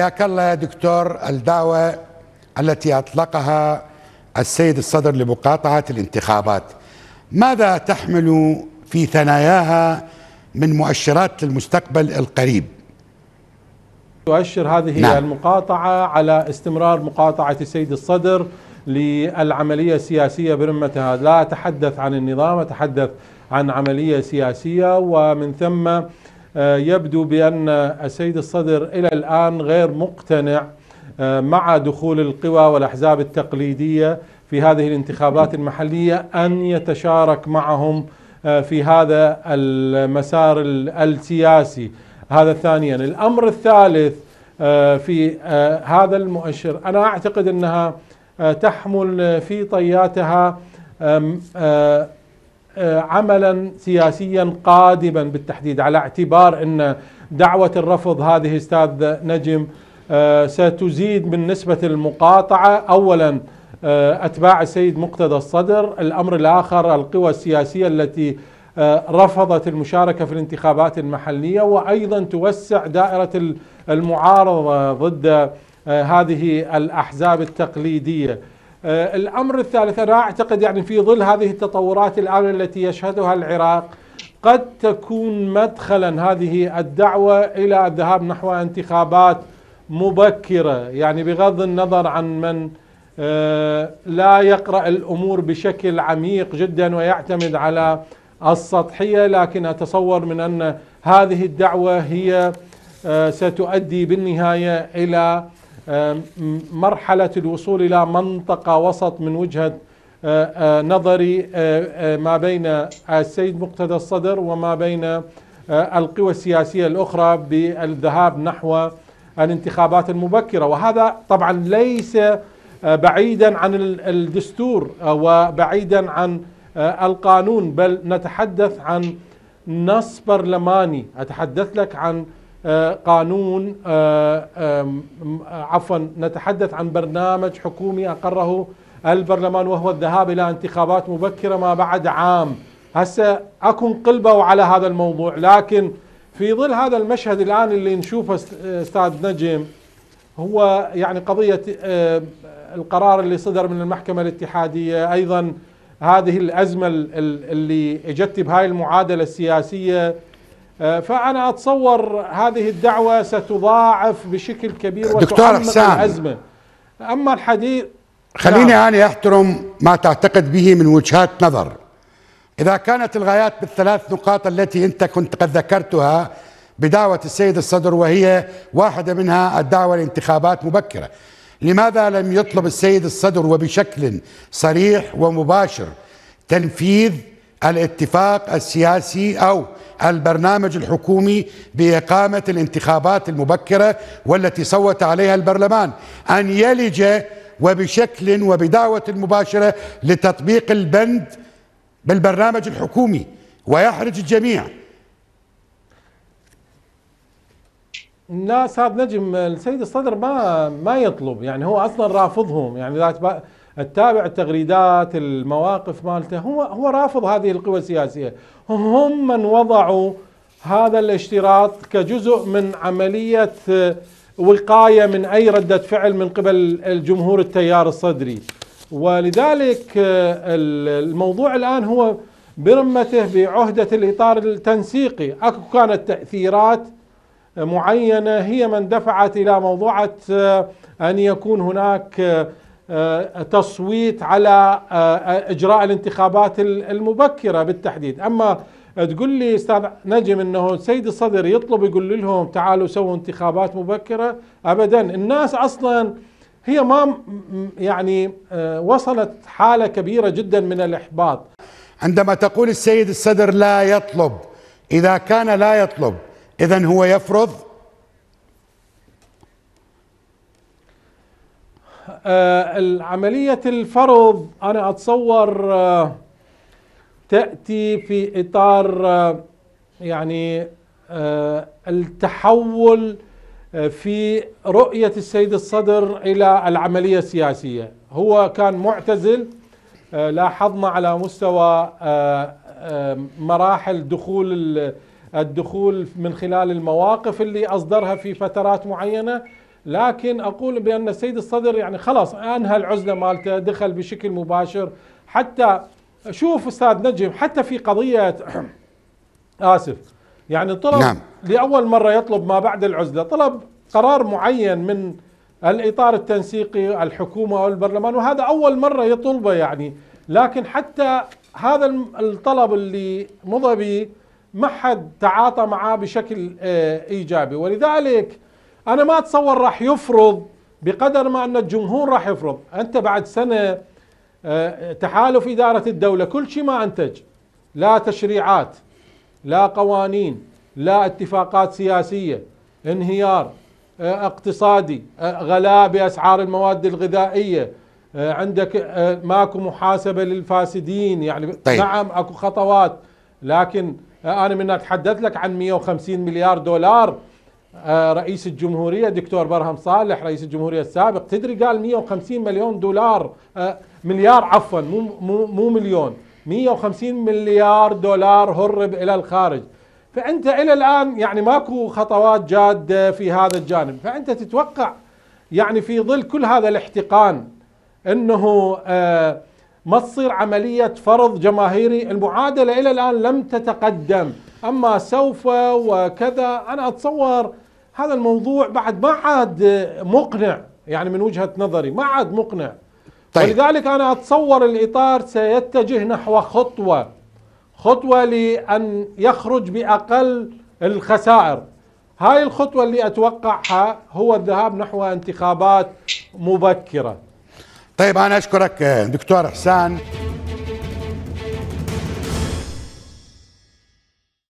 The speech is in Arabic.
حياك الله يا دكتور الدعوة التي أطلقها السيد الصدر لمقاطعة الانتخابات ماذا تحمل في ثناياها من مؤشرات للمستقبل القريب تؤشر هذه نعم. المقاطعة على استمرار مقاطعة السيد الصدر للعملية السياسية برمتها لا أتحدث عن النظام أتحدث عن عملية سياسية ومن ثم آه، يبدو بأن السيد الصدر إلى الآن غير مقتنع آه، مع دخول القوى والأحزاب التقليدية في هذه الانتخابات المحلية أن يتشارك معهم آه، في هذا المسار السياسي هذا ثانيا الأمر الثالث في هذا المؤشر أنا أعتقد أنها تحمل في طياتها آه، عملا سياسيا قادما بالتحديد على اعتبار ان دعوه الرفض هذه استاذ نجم آه، ستزيد من نسبه المقاطعه اولا آه، اتباع السيد مقتدى الصدر، الامر الاخر القوى السياسيه التي رفضت المشاركه في الانتخابات المحليه وايضا توسع دائره المعارضه ضد هذه الاحزاب التقليديه. آه، الأمر الثالث أنا أعتقد يعني في ظل هذه التطورات الآن التي يشهدها العراق قد تكون مدخلا هذه الدعوة إلى الذهاب نحو انتخابات مبكرة يعني بغض النظر عن من آه، لا يقرأ الأمور بشكل عميق جدا ويعتمد على السطحية لكن أتصور من أن هذه الدعوة هي آه، ستؤدي بالنهاية إلى مرحلة الوصول إلى منطقة وسط من وجهة نظري ما بين السيد مقتدى الصدر وما بين القوى السياسية الأخرى بالذهاب نحو الانتخابات المبكرة وهذا طبعا ليس بعيدا عن الدستور وبعيدا عن القانون بل نتحدث عن نص برلماني أتحدث لك عن قانون آه، عفوا نتحدث عن برنامج حكومي أقره البرلمان وهو الذهاب إلى انتخابات مبكرة ما بعد عام هسه اكون قلبه على هذا الموضوع لكن في ظل هذا المشهد الان اللي نشوفه استاذ نجم هو يعني قضيه آه، القرار اللي صدر من المحكمه الاتحاديه ايضا هذه الازمه اللي اجت بهاي المعادله السياسيه آه، فأنا أتصور هذه الدعوة ستضاعف بشكل كبير دكتور حسام الأزمة أما الحديث خليني نعم. أنا أحترم ما تعتقد به من وجهات نظر إذا كانت الغايات بالثلاث نقاط التي أنت كنت قد ذكرتها بدعوة السيد الصدر وهي واحدة منها الدعوة لانتخابات مبكرة لماذا لم يطلب السيد الصدر وبشكل صريح ومباشر تنفيذ الاتفاق السياسي أو البرنامج الحكومي بإقامة الانتخابات المبكرة والتي صوت عليها البرلمان أن يلج وبشكل وبدعوة مباشرة لتطبيق البند بالبرنامج الحكومي ويحرج الجميع لا هذا نجم السيد الصدر ما ما يطلب يعني هو اصلا رافضهم يعني ذات تتابع التغريدات المواقف مالته هو هو رافض هذه القوى السياسيه هم من وضعوا هذا الاشتراط كجزء من عمليه آه، وقايه من اي رده فعل من قبل الجمهور التيار الصدري ولذلك آه، الموضوع الان هو برمته بعهده الاطار التنسيقي اكو كانت تاثيرات معينه هي من دفعت الى موضوعه آه، ان يكون هناك آه، تصويت على آه، آه، اجراء الانتخابات المبكره بالتحديد اما تقول لي استاذ نجم انه سيد الصدر يطلب يقول لهم تعالوا سووا انتخابات مبكره ابدا الناس اصلا هي ما يعني وصلت حاله كبيره جدا من الاحباط عندما تقول السيد الصدر لا يطلب اذا كان لا يطلب اذا هو يفرض آه، عملية الفرض أنا أتصور آه، تأتي في إطار آه، يعني التحول في رؤية السيد الصدر إلى العملية السياسية هو كان معتزل لاحظنا على مستوى مراحل دخول الدخول من خلال المواقف اللي أصدرها في فترات معينة لكن اقول بان السيد الصدر يعني خلاص انهى العزله مالته دخل بشكل مباشر حتى شوف استاذ نجم حتى في قضيه اسف يعني طلب نعم. لاول مره يطلب ما بعد العزله طلب قرار معين من الاطار التنسيقي الحكومه او البرلمان وهذا اول مره يطلبه يعني لكن حتى هذا الطلب اللي مضى به ما حد تعاطى معاه بشكل آه، ايجابي ولذلك انا ما اتصور راح يفرض بقدر ما ان الجمهور راح يفرض انت بعد سنه آه، تحالف اداره الدوله كل شيء ما انتج لا تشريعات لا قوانين لا اتفاقات سياسيه انهيار آه، اقتصادي آه، غلاء باسعار المواد الغذائيه عندك ماكو محاسبه للفاسدين يعني طيب. نعم اكو خطوات لكن انا من اتحدث لك عن 150 مليار دولار آه، رئيس الجمهوريه دكتور برهم صالح رئيس الجمهوريه السابق تدري قال 150 مليون دولار آه، مليار عفوا مو مو مو مليون 150 مليار دولار هرب الى الخارج فانت الى الان يعني ماكو خطوات جاده في هذا الجانب فانت تتوقع يعني في ظل كل هذا الاحتقان انه آه، ما تصير عمليه فرض جماهيري المعادله الى الان لم تتقدم اما سوف وكذا انا اتصور هذا الموضوع بعد ما عاد مقنع يعني من وجهه نظري ما عاد مقنع طيب. ولذلك انا اتصور الاطار سيتجه نحو خطوه خطوه لان يخرج باقل الخسائر هاي الخطوه اللي اتوقعها هو الذهاب نحو انتخابات مبكره طيب انا اشكرك دكتور حسان